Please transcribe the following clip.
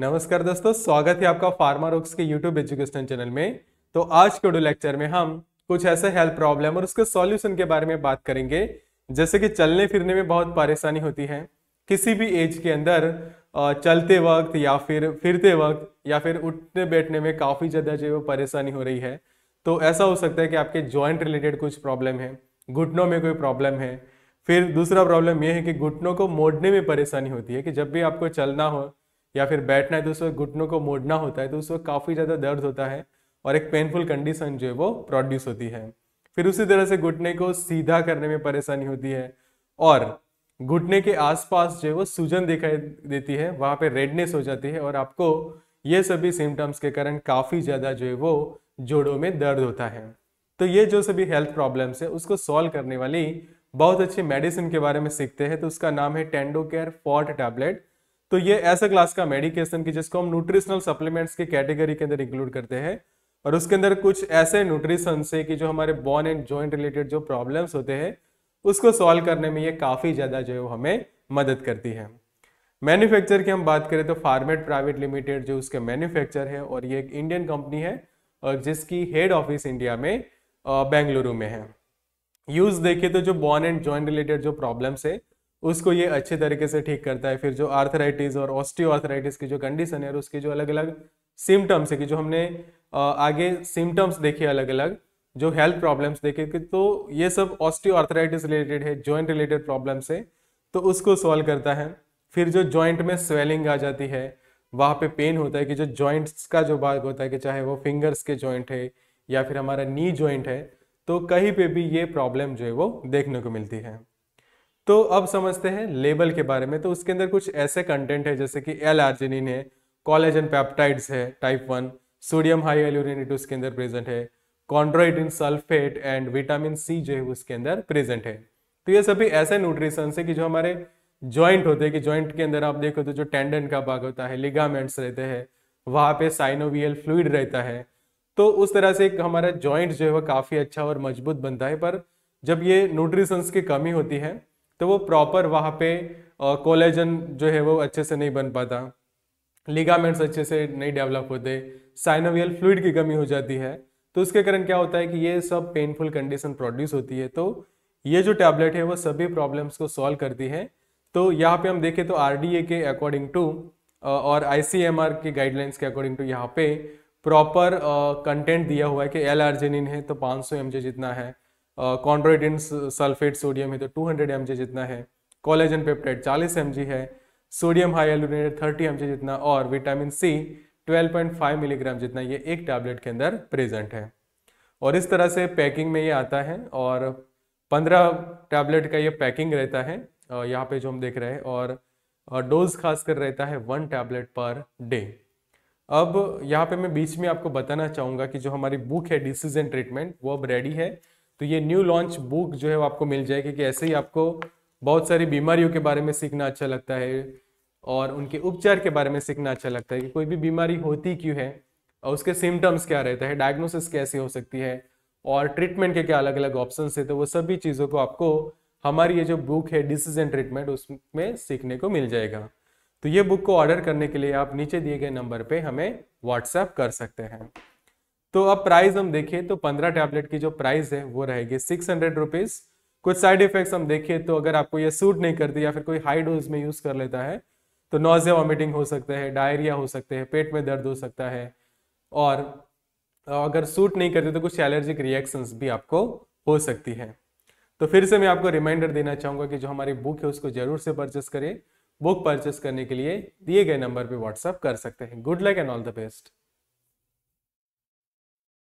नमस्कार दोस्तों स्वागत है आपका फार्मा रोक्स के यूट्यूब एजुकेशन चैनल में तो आज के लेक्चर में हम कुछ ऐसे हेल्थ प्रॉब्लम और उसके सॉल्यूशन के बारे में बात करेंगे जैसे कि चलने फिरने में बहुत परेशानी होती है किसी भी एज के अंदर चलते वक्त या फिर फिरते वक्त या फिर उठने बैठने में काफ़ी ज़्यादा जो है परेशानी हो रही है तो ऐसा हो सकता है कि आपके जॉइंट रिलेटेड कुछ प्रॉब्लम है घुटनों में कोई प्रॉब्लम है फिर दूसरा प्रॉब्लम यह है कि घुटनों को मोड़ने में परेशानी होती है कि जब भी आपको चलना हो या फिर बैठना है तो उस वक्त घुटनों को मोड़ना होता है तो उस वक्त काफ़ी ज़्यादा दर्द होता है और एक पेनफुल कंडीशन जो है वो प्रोड्यूस होती है फिर उसी तरह से घुटने को सीधा करने में परेशानी होती है और घुटने के आसपास जो है वो सूजन दिखाई देती है वहाँ पे रेडनेस हो जाती है और आपको ये सभी सिम्टम्स के कारण काफ़ी ज़्यादा जो है वो जोड़ों में दर्द होता है तो ये जो सभी हेल्थ प्रॉब्लम्स है उसको सॉल्व करने वाली बहुत अच्छी मेडिसिन के बारे में सीखते हैं तो उसका नाम है टेंडो केयर फॉर्ट टैबलेट तो ये ऐसा क्लास का मेडिकेशन की जिसको हम न्यूट्रिशनल सप्लीमेंट्स के कैटेगरी के अंदर इंक्लूड करते हैं और उसके अंदर कुछ ऐसे न्यूट्रिशन से कि जो हमारे बॉन एंड जॉइंट रिलेटेड जो प्रॉब्लम्स होते हैं उसको सॉल्व करने में ये काफ़ी ज़्यादा जो है हमें मदद करती है मैन्युफैक्चर की हम बात करें तो फार्मेट प्राइवेट लिमिटेड जो उसके मैन्युफैक्चर है और ये एक इंडियन कंपनी है और जिसकी हेड ऑफिस इंडिया में बेंगलुरु में है यूज़ देखिए तो जो बॉन एंड जॉइंट रिलेटेड जो प्रॉब्लम्स है उसको ये अच्छे तरीके से ठीक करता है फिर जो आर्थराइटिस और ऑस्टियोआर्थराइटिस की जो कंडीशन है और उसकी जो अलग अलग सिम्टम्स है कि जो हमने आगे सिम्टम्स देखे अलग अलग जो हेल्थ प्रॉब्लम्स देखे कि तो ये सब ऑस्टियोआर्थराइटिस रिलेटेड है जॉइंट रिलेटेड प्रॉब्लम्स है तो उसको सॉल्व करता है फिर जो जॉइंट में स्वेलिंग आ जाती है वहाँ पे पेन होता है कि जो जॉइंट्स का जो भाग होता है कि चाहे वो फिंगर्स के जॉइंट है या फिर हमारा नी जॉइंट है तो कहीं पे भी ये प्रॉब्लम जो है वो देखने को मिलती है तो अब समझते हैं लेबल के बारे में तो उसके अंदर कुछ ऐसे कंटेंट है जैसे कि एल आर्जिनिन है कॉलेजन पैप्टाइड्स है type one sodium hyaluronate उसके अंदर प्रेजेंट है chondroitin sulphate and vitamin C जो है उसके अंदर प्रेजेंट है तो ये सभी ऐसे न्यूट्रिशंस है कि जो हमारे ज्वाइंट होते हैं कि ज्वाइंट के अंदर आप देखो तो जो टेंडन का भाग होता है लिगामेंट्स रहते हैं वहाँ पे साइनोवियल फ्लूड रहता है तो उस तरह से हमारा ज्वाइंट जो है वह काफ़ी अच्छा और मजबूत बनता है पर जब ये न्यूट्रिशंस की कमी होती है तो वो प्रॉपर वहाँ पे कोलेजन जो है वो अच्छे से नहीं बन पाता लिगामेंट्स अच्छे से नहीं डेवलप होते साइनोवियल फ्लूड की कमी हो जाती है तो उसके कारण क्या होता है कि ये सब पेनफुल कंडीशन प्रोड्यूस होती है तो ये जो टैबलेट है वो सभी प्रॉब्लम्स को सॉल्व करती है तो यहाँ पे हम देखें तो आर के अकॉर्डिंग टू और आई के गाइडलाइंस के अकॉर्डिंग टू यहाँ पे प्रॉपर कंटेंट दिया हुआ है कि एल है तो 500 सौ जितना है कॉन्ड्रोइडिन सल्फेट सोडियम है तो 200 हंड्रेड जितना है कॉलेजन पेप्टाइड 40 एम है सोडियम हाई एलुमिनेट 30 एम जितना और विटामिन सी 12.5 मिलीग्राम जितना ये एक टैबलेट के अंदर प्रेजेंट है और इस तरह से पैकिंग में ये आता है और 15 टैबलेट का ये पैकिंग रहता है यहाँ पे जो हम देख रहे हैं और डोज खासकर रहता है वन टैबलेट पर डे अब यहाँ पे मैं बीच में आपको बताना चाहूँगा कि जो हमारी बुक है डिसीजन ट्रीटमेंट वो अब रेडी है तो ये न्यू लॉन्च बुक जो है वो आपको मिल जाएगी कि ऐसे ही आपको बहुत सारी बीमारियों के बारे में सीखना अच्छा लगता है और उनके उपचार के बारे में सीखना अच्छा लगता है कि कोई भी बीमारी होती क्यों है और उसके सिम्टम्स क्या रहता है डायग्नोसिस कैसी हो सकती है और ट्रीटमेंट के क्या अलग अलग ऑप्शन है तो वो सभी चीज़ों को आपको हमारी ये जो बुक है डिसीज एंड ट्रीटमेंट उसमें सीखने को मिल जाएगा तो ये बुक को ऑर्डर करने के लिए आप नीचे दिए गए नंबर पे हमें व्हाट्सएप कर सकते हैं तो अब प्राइस हम देखें तो पंद्रह टैबलेट की जो प्राइस है वो रहेगी सिक्स हंड्रेड रुपीज़ कुछ साइड इफेक्ट्स हम देखें तो अगर आपको ये सूट नहीं करती या फिर कोई हाई डोज में यूज़ कर लेता है तो नोजिया वॉमिटिंग हो सकता है डायरिया हो सकते हैं पेट में दर्द हो सकता है और अगर सूट नहीं करते तो कुछ एलर्जिक रिएक्शंस भी आपको हो सकती है तो फिर से मैं आपको रिमाइंडर देना चाहूंगा कि जो हमारी बुक है उसको ज़रूर से परचेस करें बुक परचेस करने के लिए दिए गए नंबर पर व्हाट्सअप कर सकते हैं good luck and all the best